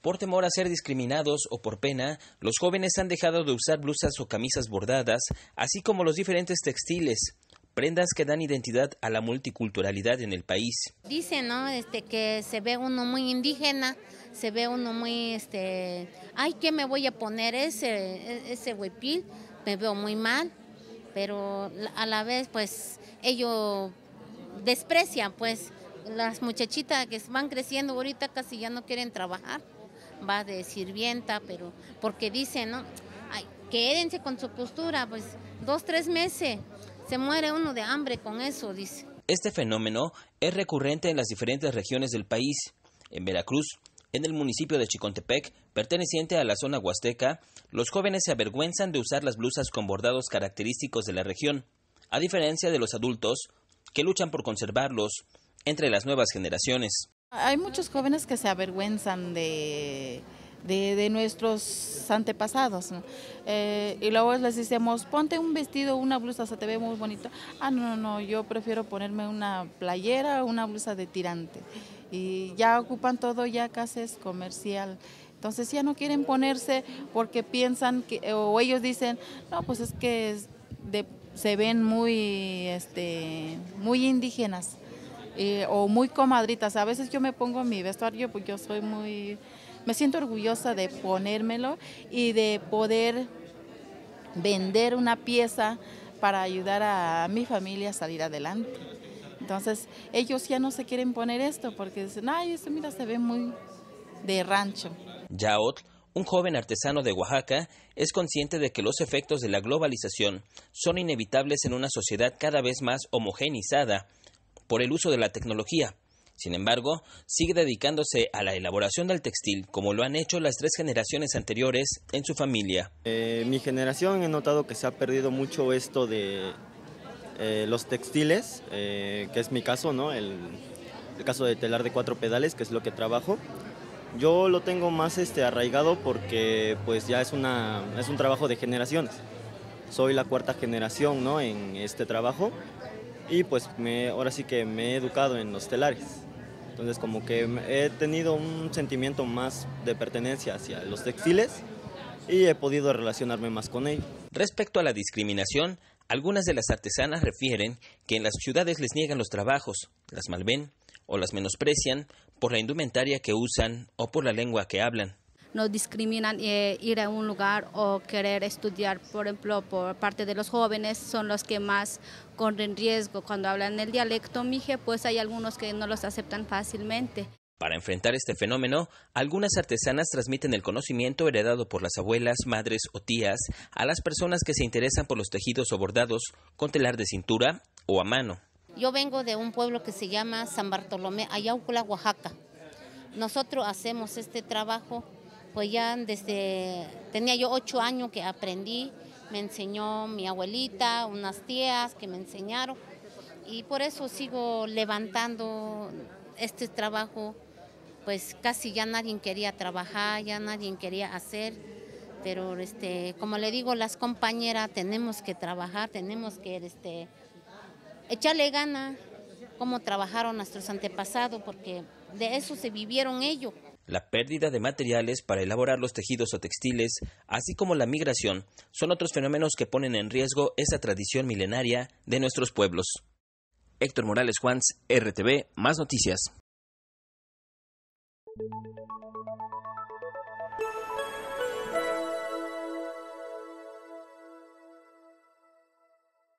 Por temor a ser discriminados o por pena, los jóvenes han dejado de usar blusas o camisas bordadas, así como los diferentes textiles, prendas que dan identidad a la multiculturalidad en el país. Dicen, este, que se ve uno muy indígena, se ve uno muy este, ay, ¿qué me voy a poner ese e-, ese Me veo muy mal pero a la vez pues ellos desprecian pues las muchachitas que van creciendo ahorita casi ya no quieren trabajar, va de sirvienta, pero porque dicen, ¿no? Ay, quédense con su postura, pues dos, tres meses, se muere uno de hambre con eso, dice. Este fenómeno es recurrente en las diferentes regiones del país. En Veracruz, en el municipio de Chicontepec, perteneciente a la zona huasteca, los jóvenes se avergüenzan de usar las blusas con bordados característicos de la región, a diferencia de los adultos, que luchan por conservarlos entre las nuevas generaciones. Hay muchos jóvenes que se avergüenzan de de, de nuestros antepasados. Eh, y luego les decimos, ponte un vestido, una blusa, se te ve muy bonito. Ah, no, no, no, yo prefiero ponerme una playera, o una blusa de tirante. Y ya ocupan todo, ya casi es comercial. Entonces ya no quieren ponerse porque piensan que, o ellos dicen, no, pues es que se ven muy, este, muy indígenas eh, o muy comadritas. A veces yo me pongo mi vestuario, Porque yo soy muy me siento orgullosa de ponérmelo y de poder vender una pieza para ayudar a mi familia a salir adelante. Entonces ellos ya no se quieren poner esto porque dicen, ay, esto mira, se ve muy de rancho. Yaot, un joven artesano de Oaxaca, es consciente de que los efectos de la globalización son inevitables en una sociedad cada vez más homogenizada por el uso de la tecnología sin embargo, sigue dedicándose a la elaboración del textil como lo han hecho las tres generaciones anteriores en su familia. Eh, mi generación he notado que se ha perdido mucho esto de eh, los textiles, eh, que es mi caso, El, caso de telar de cuatro pedales, que es lo que trabajo. Yo lo tengo más este, arraigado porque pues ya es, una, es un trabajo de generaciones. Soy la cuarta generación ¿no? en este trabajo y pues me, ahora sí que me he educado en los telares. Entonces como que he tenido un sentimiento más de pertenencia hacia los textiles y he podido relacionarme más con ellos. Respecto a la discriminación, algunas de las artesanas refieren que en las ciudades les niegan los trabajos, las malven o las menosprecian por la indumentaria que usan o por la lengua que hablan. No discriminan eh, ir a un lugar o querer estudiar, por ejemplo, por parte de los jóvenes, son los que más corren riesgo. Cuando hablan el dialecto mije, pues hay algunos que no los aceptan fácilmente. Para enfrentar este fenómeno, algunas artesanas transmiten el conocimiento heredado por las abuelas, madres o tías a las personas que se interesan por los tejidos o bordados con telar de cintura o a mano. Yo vengo de un pueblo que se llama San Bartolomé, Ayáucula, Oaxaca. Nosotros hacemos este trabajo pues ya desde, tenía yo ocho años que aprendí, me enseñó mi abuelita, unas tías que me enseñaron y por eso sigo levantando este trabajo, pues casi ya nadie quería trabajar, ya nadie quería hacer, pero este, como le digo, las compañeras tenemos que trabajar, tenemos que este, echarle gana, como trabajaron nuestros antepasados, porque de eso se vivieron ellos. La pérdida de materiales para elaborar los tejidos o textiles, así como la migración, son otros fenómenos que ponen en riesgo esa tradición milenaria de nuestros pueblos. Héctor Morales Juanz, RTV, más noticias.